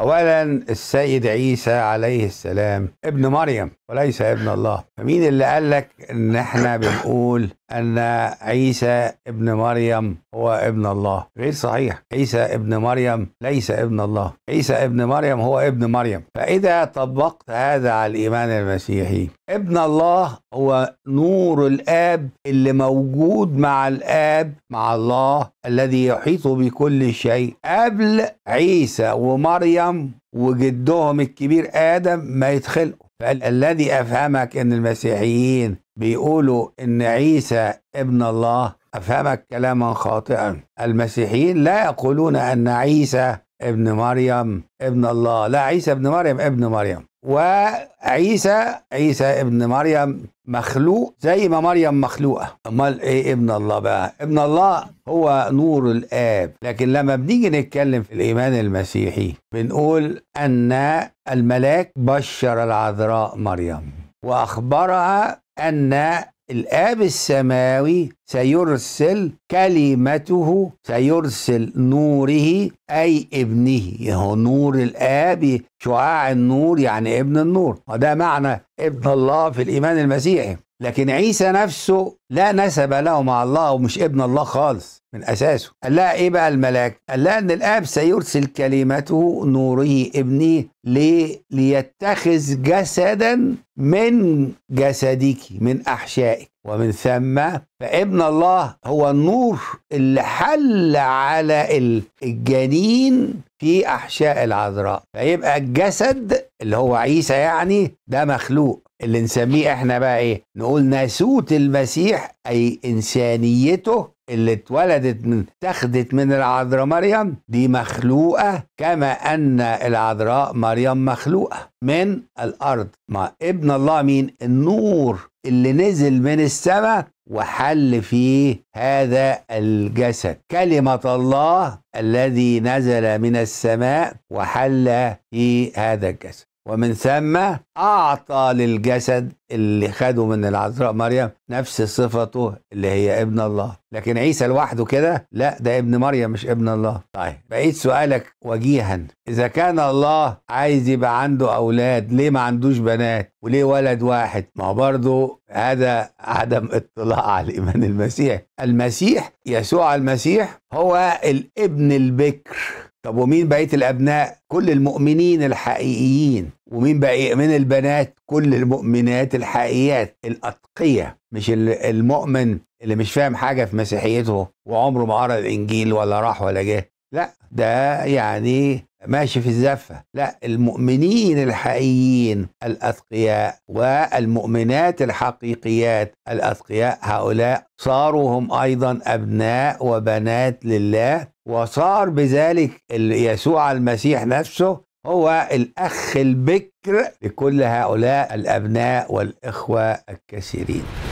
أولا السيد عيسى عليه السلام ابن مريم وليس ابن الله فمين اللي قال لك إن احنا بنقول أن عيسى ابن مريم هو ابن الله غير صحيح عيسى ابن مريم ليس ابن الله عيسى ابن مريم هو ابن مريم فإذا طبقت هذا على الإيمان المسيحي ابن الله هو نور الآب اللي موجود مع الآب مع الله الذي يحيط بكل شيء قبل عيسى ومريم أبرام وجدهم الكبير آدم ما يتخلقوا الذي أفهمك أن المسيحيين بيقولوا أن عيسى ابن الله أفهمك كلاما خاطئا المسيحيين لا يقولون أن عيسى ابن مريم ابن الله لا عيسى ابن مريم ابن مريم وعيسى عيسى ابن مريم مخلوق زي ما مريم مخلوقه امال ايه ابن الله بقى ابن الله هو نور الاب لكن لما بنيجي نتكلم في الايمان المسيحي بنقول ان الملاك بشر العذراء مريم واخبرها ان الآب السماوي سيرسل كلمته سيرسل نوره أي ابنه هو نور الآب شعاع النور يعني ابن النور وده معنى ابن الله في الإيمان المسيحي لكن عيسى نفسه لا نسب له مع الله ومش ابن الله خالص من اساسه قال لها ايه بقى الملاك قال لها ان الاب سيرسل كلمته نوره ابنه ليه ليتخذ جسدا من جسدك من احشائك ومن ثم فابن الله هو النور اللي حل على الجنين في احشاء العذراء فيبقى الجسد اللي هو عيسى يعني ده مخلوق اللي نسميه احنا بقى ايه نقول ناسوت المسيح اي انسانيته اللي اتولدت من اتخذت من العذراء مريم دي مخلوقه كما ان العذراء مريم مخلوقه من الارض ما ابن الله مين النور اللي نزل من السماء وحل فيه هذا الجسد كلمة الله الذي نزل من السماء وحل في هذا الجسد ومن ثم أعطى للجسد اللي خده من العذراء مريم نفس صفته اللي هي ابن الله لكن عيسى لوحده كده لا ده ابن مريم مش ابن الله طيب بقيت سؤالك وجيها إذا كان الله عايز يبقى عنده أولاد ليه ما عندوش بنات وليه ولد واحد ما هو برضه هذا عدم اطلاع على إيمان المسيح المسيح يسوع المسيح هو الابن البكر طب ومين بقيه الابناء كل المؤمنين الحقيقيين ومين بقى من البنات كل المؤمنات الحقيقيات الاتقيه مش المؤمن اللي مش فاهم حاجه في مسيحيته وعمره ما قرا الانجيل ولا راح ولا جه لا ده يعني ماشي في الزفة لا المؤمنين الحقيقيين الأتقياء والمؤمنات الحقيقيات الأتقياء هؤلاء صاروا هم أيضا أبناء وبنات لله وصار بذلك يسوع المسيح نفسه هو الأخ البكر لكل هؤلاء الأبناء والإخوة الكثيرين